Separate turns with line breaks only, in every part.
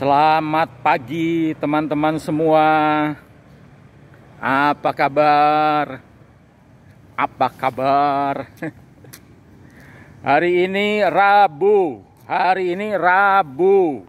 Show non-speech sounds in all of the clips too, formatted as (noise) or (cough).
Selamat pagi teman-teman semua Apa kabar? Apa kabar? (laughs) Hari ini Rabu Hari ini Rabu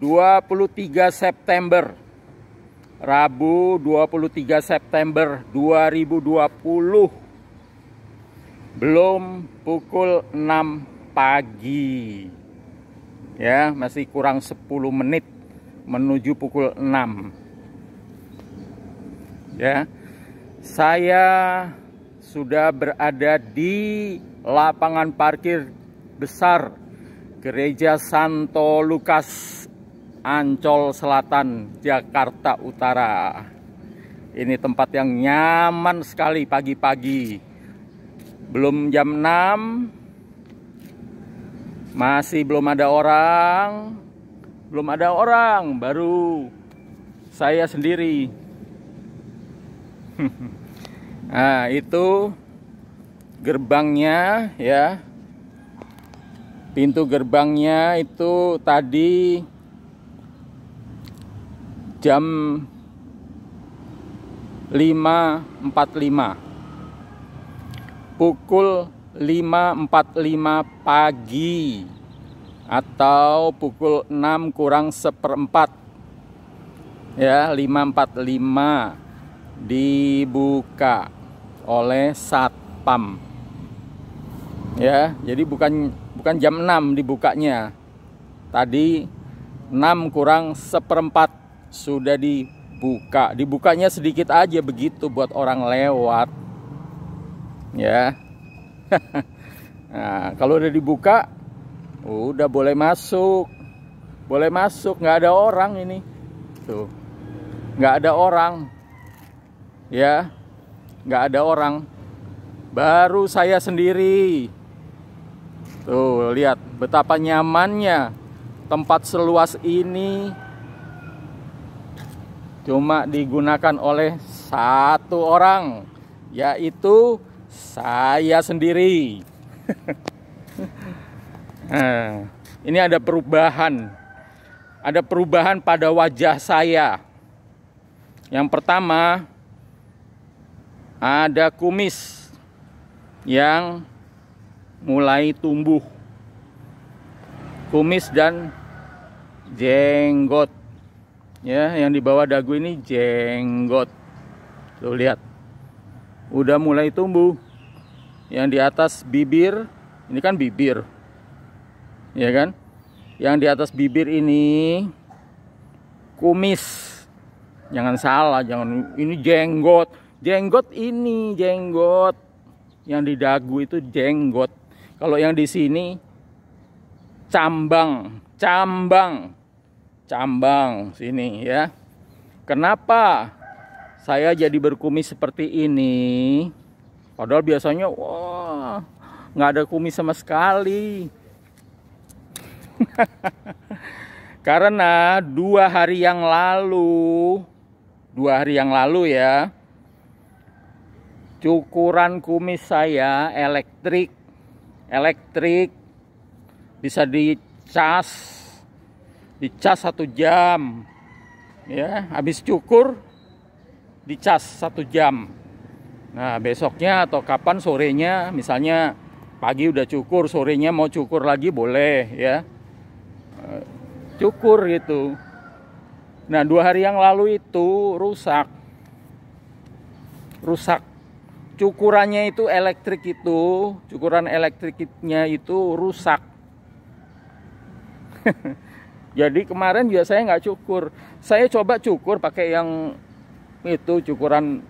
23 September Rabu 23 September 2020 Belum pukul 6 pagi ya masih kurang 10 menit menuju pukul 6 ya saya sudah berada di lapangan parkir besar Gereja Santo Lukas Ancol Selatan Jakarta Utara ini tempat yang nyaman sekali pagi-pagi belum jam 6 masih belum ada orang. Belum ada orang, baru saya sendiri. (laughs) nah, itu gerbangnya ya. Pintu gerbangnya itu tadi jam 5.45 pukul 5.45 pagi atau pukul 6 kurang seperempat ya 5.45 dibuka oleh satpam ya jadi bukan bukan jam 6 dibukanya tadi 6 kurang seperempat sudah dibuka dibukanya sedikit aja begitu buat orang lewat ya (laughs) nah, kalau udah dibuka, udah boleh masuk. Boleh masuk, nggak ada orang ini. Tuh. Nggak ada orang. Ya. Nggak ada orang. Baru saya sendiri. Tuh, lihat betapa nyamannya tempat seluas ini cuma digunakan oleh satu orang yaitu saya sendiri. Eh, ini ada perubahan. Ada perubahan pada wajah saya. Yang pertama, ada kumis yang mulai tumbuh. Kumis dan jenggot. Ya, yang di bawah dagu ini jenggot. Tuh lihat. Udah mulai tumbuh yang di atas bibir ini kan bibir ya kan yang di atas bibir ini kumis jangan salah jangan ini jenggot jenggot ini jenggot yang di dagu itu jenggot kalau yang di sini cambang cambang cambang sini ya kenapa saya jadi berkumis seperti ini Padahal biasanya wah nggak ada kumis sama sekali. (laughs) Karena dua hari yang lalu, dua hari yang lalu ya, cukuran kumis saya elektrik, elektrik bisa dicas, dicas satu jam, ya habis cukur dicas satu jam. Nah besoknya atau kapan sorenya misalnya pagi udah cukur sorenya mau cukur lagi boleh ya eh, cukur gitu. Nah dua hari yang lalu itu rusak rusak cukurannya itu elektrik itu cukuran elektriknya itu rusak (laughs) jadi kemarin juga saya nggak cukur saya coba cukur pakai yang itu cukuran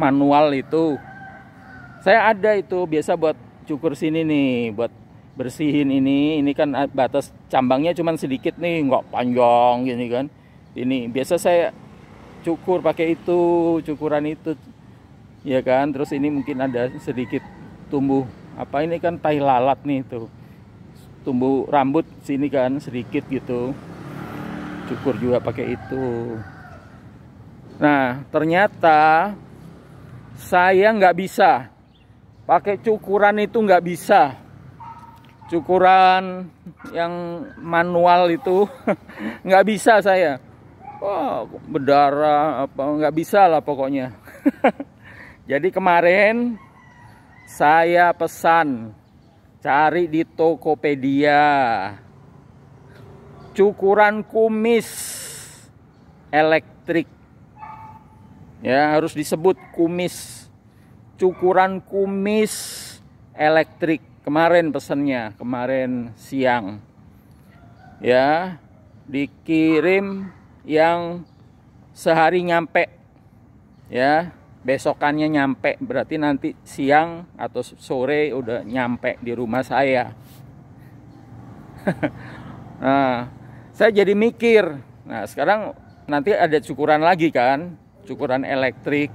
manual itu. Saya ada itu biasa buat cukur sini nih, buat bersihin ini. Ini kan batas cambangnya cuman sedikit nih, nggak panjang gini kan. Ini biasa saya cukur pakai itu, cukuran itu. Ya kan, terus ini mungkin ada sedikit tumbuh apa ini kan tai lalat nih tuh. Tumbuh rambut sini kan sedikit gitu. Cukur juga pakai itu. Nah, ternyata saya nggak bisa pakai cukuran itu nggak bisa cukuran yang manual itu (laughs) nggak bisa saya oh, berdarah apa nggak bisa lah pokoknya (laughs) jadi kemarin saya pesan cari di Tokopedia cukuran kumis elektrik ya harus disebut kumis cukuran kumis elektrik kemarin pesennya kemarin siang ya dikirim yang sehari nyampe ya besokannya nyampe berarti nanti siang atau sore udah nyampe di rumah saya (laughs) nah saya jadi mikir nah sekarang nanti ada cukuran lagi kan cukuran elektrik.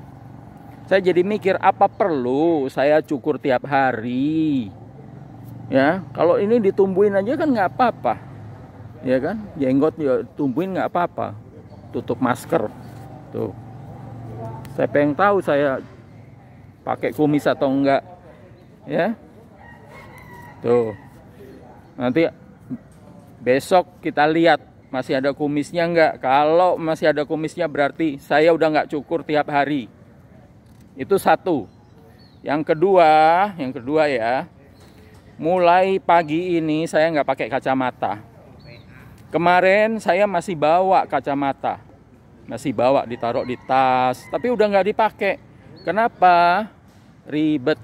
Saya jadi mikir apa perlu saya cukur tiap hari. Ya, kalau ini ditumbuhin aja kan nggak apa-apa. Ya kan? Jenggot ya tumbuhin nggak apa-apa. Tutup masker. Tuh. Saya pengen tahu saya pakai kumis atau enggak. Ya. Tuh. Nanti besok kita lihat masih ada kumisnya nggak? Kalau masih ada kumisnya berarti saya udah nggak cukur tiap hari. Itu satu. Yang kedua, yang kedua ya, mulai pagi ini saya nggak pakai kacamata. Kemarin saya masih bawa kacamata, masih bawa ditaruh di tas, tapi udah nggak dipakai. Kenapa? Ribet,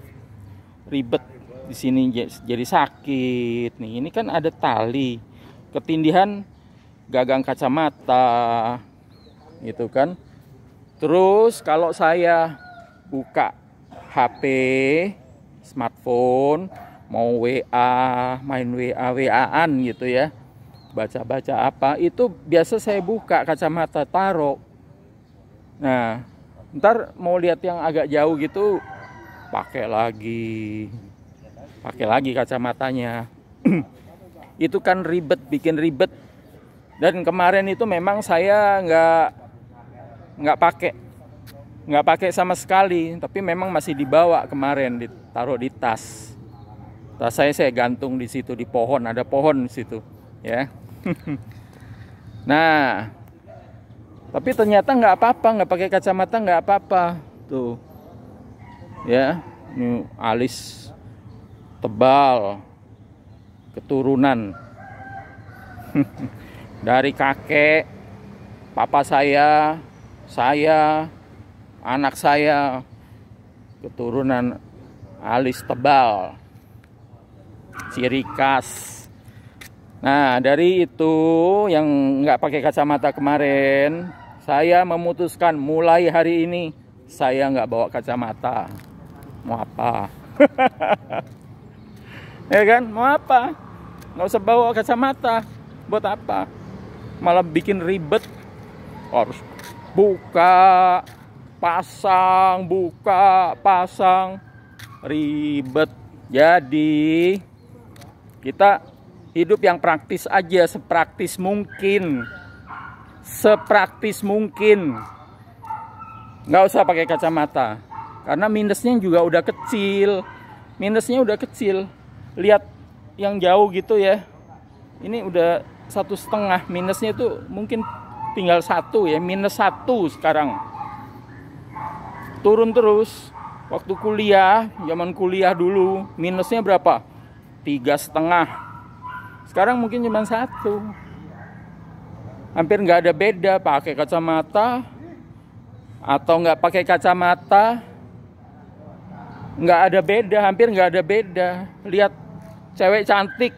ribet di sini jadi sakit nih. Ini kan ada tali, ketindihan gagang kacamata itu kan terus kalau saya buka HP smartphone mau WA main WA WAan gitu ya baca-baca apa itu biasa saya buka kacamata taruh nah ntar mau lihat yang agak jauh gitu pakai lagi pakai lagi kacamatanya (clears throat) itu kan ribet bikin ribet dan kemarin itu memang saya nggak nggak pakai nggak pakai sama sekali tapi memang masih dibawa kemarin ditaruh di tas tas saya saya gantung di situ di pohon ada pohon di situ ya (laughs) nah tapi ternyata nggak apa-apa nggak pakai kacamata nggak apa-apa tuh ya ini alis tebal keturunan (laughs) dari kakek, papa saya, saya, anak saya, keturunan alis tebal, ciri khas. Nah, dari itu yang nggak pakai kacamata kemarin, saya memutuskan mulai hari ini saya nggak bawa kacamata. Mau apa? (laughs) ya kan? Mau apa? Nggak usah bawa kacamata. Buat apa? malah bikin ribet harus buka pasang buka pasang ribet jadi kita hidup yang praktis aja sepraktis mungkin sepraktis mungkin nggak usah pakai kacamata karena minusnya juga udah kecil minusnya udah kecil lihat yang jauh gitu ya ini udah satu setengah minusnya itu mungkin tinggal satu ya minus satu sekarang turun terus waktu kuliah zaman kuliah dulu minusnya berapa tiga setengah sekarang mungkin cuma satu hampir nggak ada beda pakai kacamata atau nggak pakai kacamata nggak ada beda hampir nggak ada beda lihat cewek cantik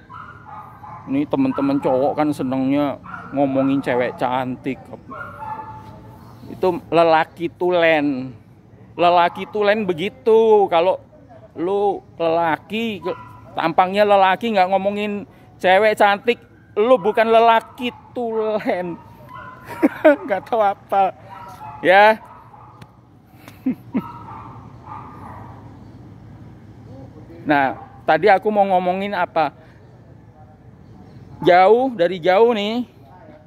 ini teman-teman cowok kan senengnya ngomongin cewek cantik itu lelaki tulen lelaki tulen begitu kalau lu lelaki tampangnya lelaki nggak ngomongin cewek cantik lu bukan lelaki tulen (laughs) nggak tahu apa ya (laughs) nah tadi aku mau ngomongin apa jauh dari jauh nih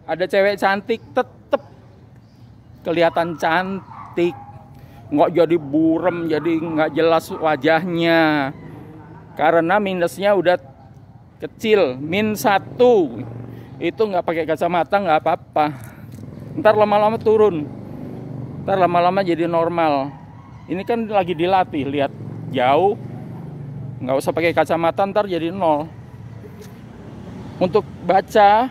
ada cewek cantik tetep kelihatan cantik nggak jadi burem jadi nggak jelas wajahnya karena minusnya udah kecil min satu itu nggak pakai kacamata nggak apa-apa ntar lama-lama turun ntar lama-lama jadi normal ini kan lagi dilatih lihat jauh nggak usah pakai kacamata ntar jadi nol untuk baca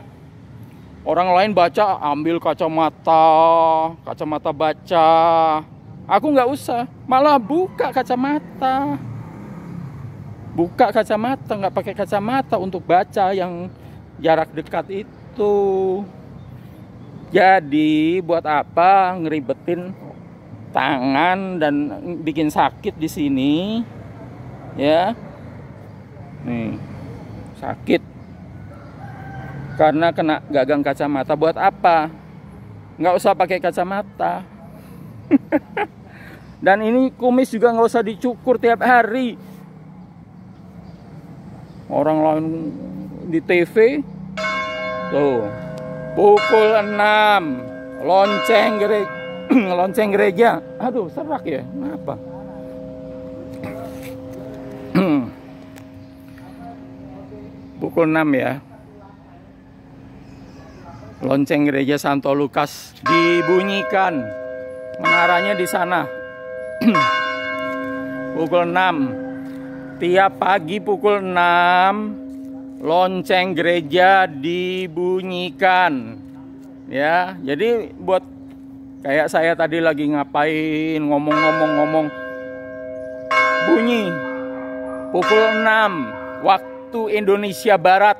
orang lain baca ambil kacamata kacamata baca aku nggak usah malah buka kacamata buka kacamata nggak pakai kacamata untuk baca yang jarak dekat itu jadi buat apa ngeribetin tangan dan bikin sakit di sini ya nih sakit karena kena gagang kacamata buat apa nggak usah pakai kacamata (laughs) dan ini kumis juga nggak usah dicukur tiap hari orang lain di TV tuh pukul 6 lonceng gereja (clears throat) lonceng gereja aduh serak ya kenapa (clears throat) pukul 6 ya lonceng gereja Santo Lukas dibunyikan menaranya di sana (clears throat) pukul 6 tiap pagi pukul 6 lonceng gereja dibunyikan ya jadi buat kayak saya tadi lagi ngapain ngomong-ngomong-ngomong bunyi pukul 6 waktu Indonesia Barat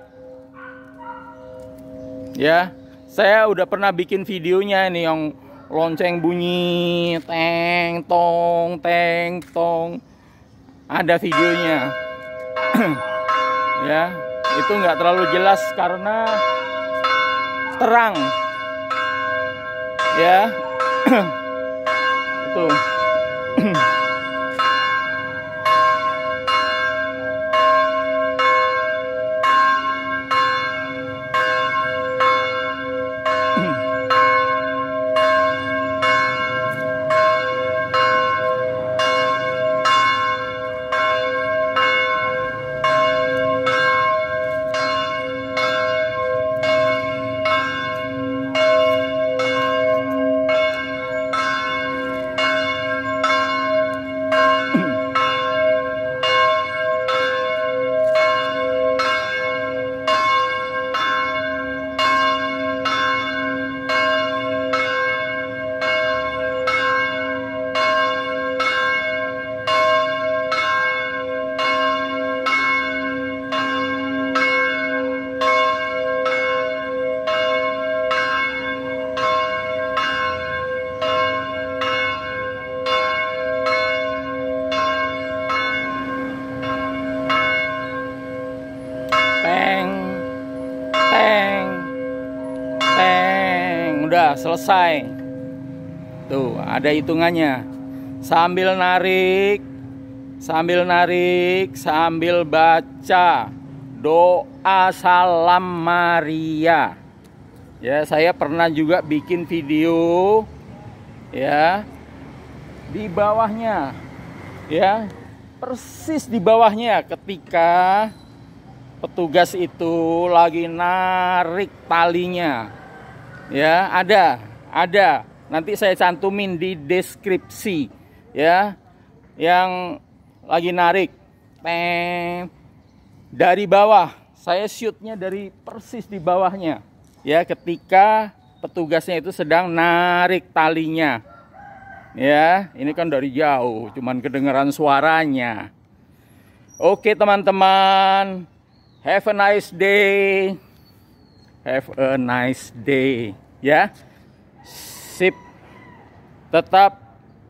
ya saya udah pernah bikin videonya ini yang lonceng bunyi teng tong teng tong ada videonya (clears throat) ya itu nggak terlalu jelas karena terang ya (clears throat) tuh udah selesai tuh ada hitungannya sambil narik sambil narik sambil baca doa salam Maria ya saya pernah juga bikin video ya di bawahnya ya persis di bawahnya ketika petugas itu lagi narik talinya ya ada ada nanti saya cantumin di deskripsi ya yang lagi narik Pem. dari bawah saya shootnya dari persis di bawahnya ya ketika petugasnya itu sedang narik talinya ya ini kan dari jauh cuman kedengeran suaranya oke teman-teman have a nice day Have a nice day ya. Sip. Tetap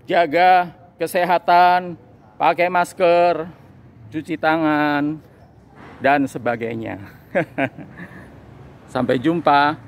jaga kesehatan, pakai masker, cuci tangan dan sebagainya. (laughs) Sampai jumpa.